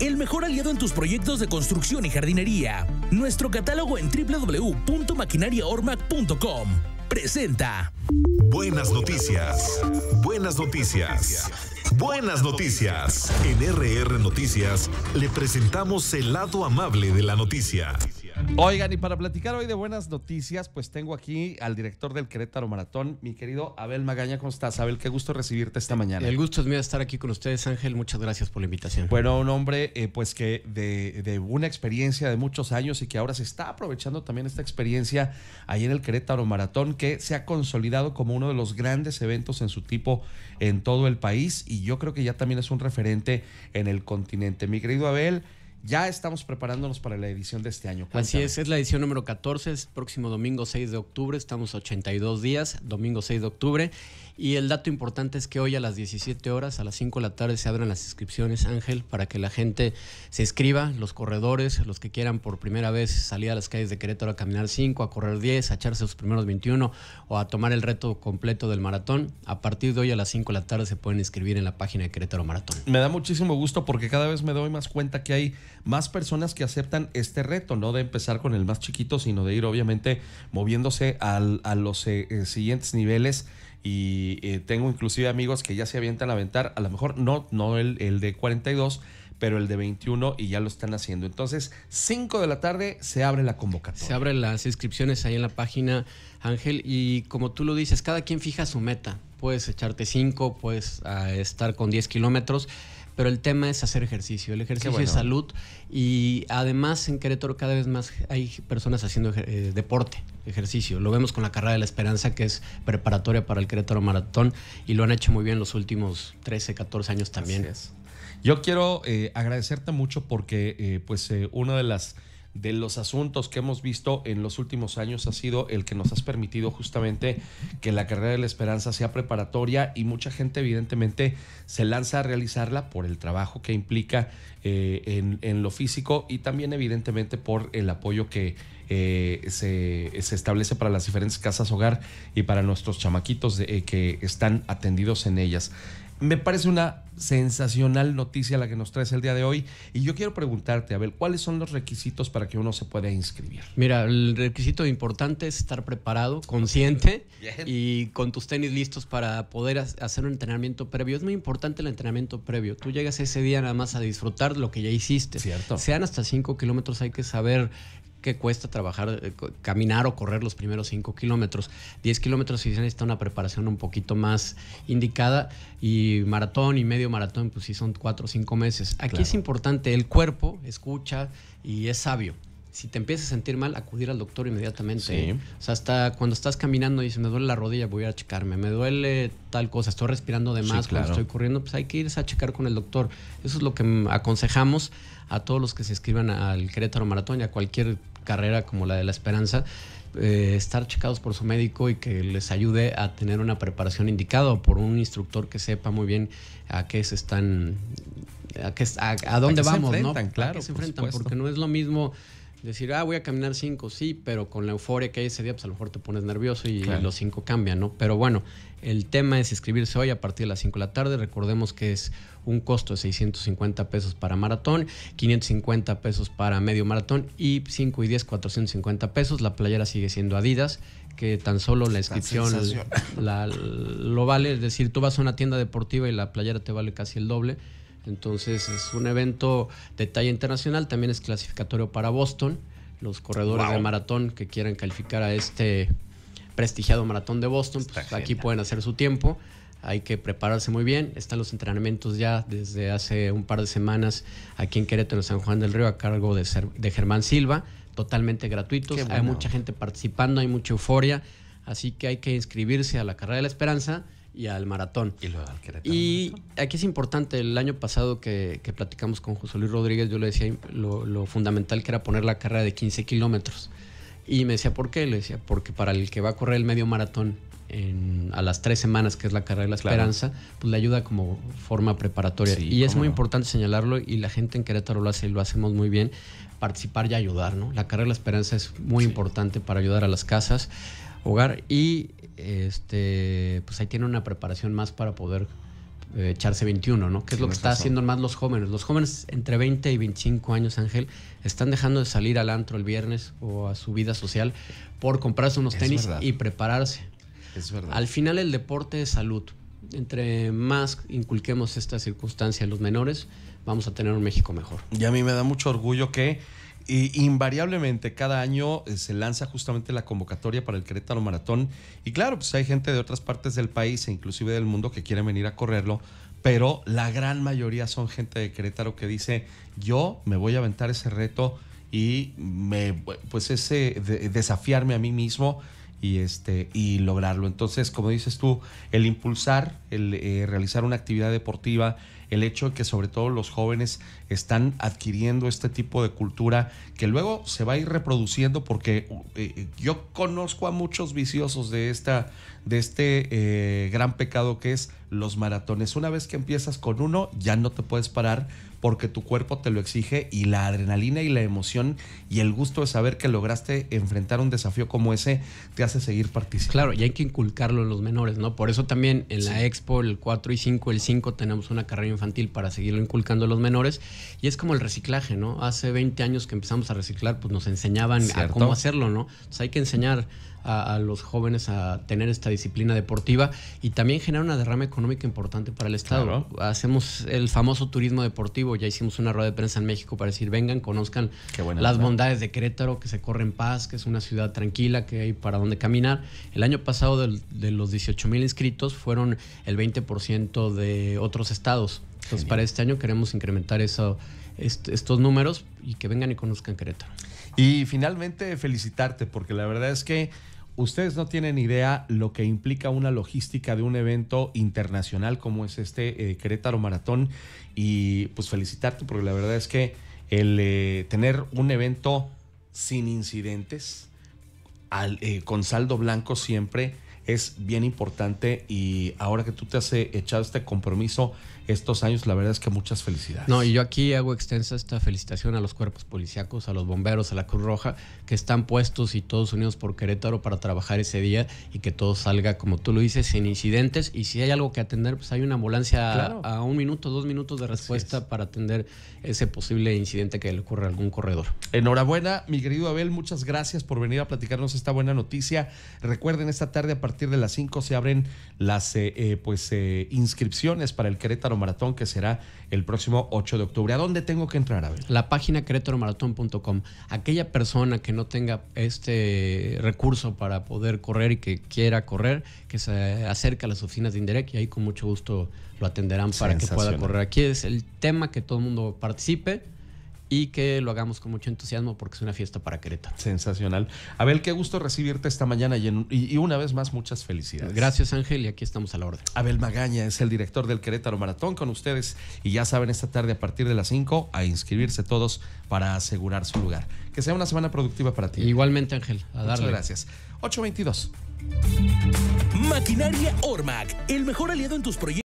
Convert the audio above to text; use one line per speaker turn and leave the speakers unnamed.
el mejor aliado en tus proyectos de construcción y jardinería. Nuestro catálogo en www.maquinariaormac.com presenta. Buenas noticias. Buenas noticias. Buenas noticias. En RR Noticias le presentamos el lado amable de la noticia. Oigan, y para platicar hoy de buenas noticias, pues tengo aquí al director del Querétaro Maratón, mi querido Abel Magaña. ¿Cómo estás, Abel? Qué gusto recibirte esta mañana. El
gusto es mío estar aquí con ustedes, Ángel. Muchas gracias por la invitación.
Bueno, un hombre, eh, pues que de, de, una experiencia de muchos años y que ahora se está aprovechando también esta experiencia ahí en el Querétaro Maratón, que se ha consolidado como uno de los grandes eventos en su tipo en todo el país y yo creo que ya también es un referente en el continente. Mi querido Abel, ya estamos preparándonos para la edición de este año. Así es, es la edición número 14, es
próximo domingo 6 de octubre, estamos 82 días, domingo 6 de octubre. Y el dato importante es que hoy a las 17 horas, a las 5 de la tarde, se abren las inscripciones, Ángel, para que la gente se escriba, los corredores, los que quieran por primera vez salir a las calles de Querétaro a caminar 5, a correr 10, a echarse los primeros 21 o a tomar el reto completo del maratón. A partir de hoy a las 5 de la tarde se pueden inscribir en la página de Querétaro Maratón.
Me da muchísimo gusto porque cada vez me doy más cuenta que hay más personas que aceptan este reto, no de empezar con el más chiquito, sino de ir obviamente moviéndose a los eh, eh, siguientes niveles y eh, tengo inclusive amigos que ya se avientan a aventar, a lo mejor no, no el, el, de 42, pero el de 21 y ya lo están haciendo. Entonces, 5 de la tarde se abre la convocatoria. Se abren las
inscripciones ahí en la página, Ángel, y como tú lo dices, cada quien fija su meta. Puedes echarte 5, puedes ah, estar con 10 kilómetros pero el tema es hacer ejercicio. El ejercicio es salud y además en Querétaro cada vez más hay personas haciendo eh, deporte, ejercicio. Lo vemos con la carrera de la esperanza que es preparatoria para el Querétaro Maratón
y lo han hecho muy bien los últimos 13, 14 años también. Yo quiero eh, agradecerte mucho porque eh, pues una de las de los asuntos que hemos visto en los últimos años ha sido el que nos has permitido justamente que la carrera de la esperanza sea preparatoria y mucha gente evidentemente se lanza a realizarla por el trabajo que implica eh, en, en lo físico y también evidentemente por el apoyo que eh, se, establece para las diferentes casas hogar y para nuestros chamaquitos eh, que están atendidos en ellas. Me parece una sensacional noticia la que nos traes el día de hoy y yo quiero preguntarte, Abel, ¿cuáles son los requisitos para que uno se pueda inscribir? Mira, el requisito
importante es estar preparado, consciente y con tus tenis listos para poder hacer un entrenamiento previo. Es muy importante el entrenamiento previo. Tú llegas ese día nada más a disfrutar lo que ya hiciste. Cierto. Sean hasta 5 kilómetros, hay que saber que cuesta trabajar, eh, caminar o correr los primeros 5 kilómetros. 10 kilómetros si se necesita una preparación un poquito más indicada y maratón y medio maratón, pues sí son 4 o 5 meses. Aquí es importante, el cuerpo escucha y es sabio si te empiezas a sentir mal, acudir al doctor inmediatamente. ¿eh? O sea, hasta cuando estás caminando y dices, me duele la rodilla, voy a checarme, me duele tal cosa, estoy respirando de más cuando estoy corriendo, pues hay que irse a checar con el doctor. Eso es lo que mm, aconsejamos a todos los que se escriban al Querétaro Maratón y a cualquier carrera como la de la esperanza, eh, estar checados por su médico y que les ayude a tener una preparación indicada por un instructor que sepa muy bien a qué se están, a, a, dónde vamos, ¿no? Claro, se enfrentan, porque no es lo mismo decir, ah, voy a caminar cinco, sí, pero con la euforia que hay ese día, pues a lo mejor te pones nervioso y los cinco cambian, ¿no? Pero bueno, el tema es inscribirse hoy a partir de las 5 de la tarde. Recordemos que es un costo de 650 pesos para maratón, 550 pesos para medio maratón y 5 y 10, 450 pesos. La playera sigue siendo Adidas, que tan solo la inscripción lo vale. Es decir, tú vas a una tienda deportiva y la playera te vale casi el doble entonces es un evento de talla internacional, también es clasificatorio para Boston. Los corredores de maratón que quieran calificar a este prestigiado maratón de Boston, pues, aquí pueden hacer su tiempo. Hay que prepararse muy bien. Están los entrenamientos ya desde hace un par de semanas aquí en Querétaro, San Juan del Río, a cargo de, Germán Silva, totalmente gratuitos. Hay mucha gente participando, hay mucha euforia. Así que hay que inscribirse a la carrera de la esperanza y al maratón. Y, aquí es importante, el año pasado que, platicamos con José Luis Rodríguez, yo le decía lo, fundamental que era poner la carrera de 15 kilómetros. Y me decía, ¿por qué? Le decía, porque para el que va a correr el medio maratón a las tres semanas, que es la carrera de la esperanza, pues le ayuda como forma preparatoria. y es muy importante señalarlo y la gente en Querétaro lo hace y lo hacemos muy bien, participar y ayudar, ¿no? La carrera de la esperanza es muy importante para ayudar a las casas hogar y este pues ahí tiene una preparación más para poder eh, echarse 21, ¿no? Que es lo que está haciendo más los jóvenes. Los jóvenes entre 20 y 25 años, Ángel, están dejando de salir al antro el viernes o a su vida social por comprarse unos tenis y prepararse. Es verdad. Al final el deporte es salud. Entre más inculquemos esta circunstancia a los menores, vamos a tener un México mejor.
Y a mí me da mucho orgullo que y invariablemente cada año eh, se lanza justamente la convocatoria para el Querétaro Maratón y claro, pues hay gente de otras partes del país e inclusive del mundo que quieren venir a correrlo, pero la gran mayoría son gente de Querétaro que dice, yo me voy a aventar ese reto y me, pues ese desafiarme a mí mismo y, este, y lograrlo. Entonces, como dices tú, el impulsar, el eh, realizar una actividad deportiva, el hecho de que sobre todo los jóvenes están adquiriendo este tipo de cultura que luego se va a ir reproduciendo porque eh, eh, yo conozco a muchos viciosos de, esta, de este gran pecado que es los maratones. Una vez que empiezas con uno, ya no te puedes parar porque tu cuerpo te lo exige y la adrenalina y la emoción y el gusto de saber que lograste enfrentar un desafío como ese te hace seguir participando. Claro, y hay que inculcarlo en los menores, ¿no? Por eso también en la
expo el 4 y 5, el 5 tenemos una carrera infantil para seguirlo inculcando a los menores y es como el reciclaje, ¿no? Hace 20 años que empezamos a reciclar, pues nos enseñaban a cómo hacerlo, ¿no? Entonces hay que enseñar a, los jóvenes a tener esta disciplina deportiva y también genera una derrama económica importante para el Estado. Hacemos el famoso turismo deportivo, ya hicimos una rueda de prensa en México para decir, vengan, conozcan las bondades de Querétaro, que se corre en paz, que es una ciudad tranquila, que hay para donde caminar. El año pasado de los 18 mil inscritos fueron el 20% de otros estados. Entonces, para este año queremos incrementar eso,
estos números y que vengan y conozcan Querétaro. Y finalmente, felicitarte, porque la verdad es que Ustedes no tienen idea lo que implica una logística de un evento internacional como es este eh, Querétaro Maratón y pues felicitarte porque la verdad es que el eh, tener un evento sin incidentes, eh, con saldo blanco siempre, es bien importante y ahora que tú te has eh, echado este compromiso estos años, la verdad es que muchas felicidades. No,
y yo aquí hago extensa esta felicitación a los cuerpos policiacos a los bomberos, a la Cruz Roja, que están puestos y todos unidos por Querétaro para trabajar ese día y que todo salga, como tú lo dices, sin incidentes. Y si hay algo que atender, pues hay una ambulancia a, un minuto, dos minutos de respuesta para atender ese posible
incidente que le ocurre a algún corredor. Enhorabuena, mi querido Abel, muchas gracias por venir a platicarnos esta buena noticia. Recuerden, esta tarde a partir partir de las 5 se abren las eh, eh, pues, eh, inscripciones para el Querétaro Maratón que será el próximo 8 de octubre. ¿A dónde tengo que entrar,
a ver La página querétaromaratón.com. Aquella persona que no tenga este recurso para poder correr y que quiera correr, que se acerque a las oficinas de Indirect y ahí con mucho gusto lo atenderán para que pueda correr. Aquí es el tema que todo el mundo participe y que lo hagamos con mucho entusiasmo porque es una fiesta para Querétaro. Sensacional. Abel, qué gusto
recibirte esta mañana y, una vez más muchas felicidades. Gracias Ángel y aquí estamos a la orden. Abel Magaña es el director del Querétaro Maratón con ustedes y ya saben esta tarde a partir de las 5 a inscribirse todos para asegurar su lugar. Que sea una semana productiva para ti. Igualmente Ángel, a muchas darle. gracias. 822. Maquinaria Ormac, el mejor aliado en tus proyectos.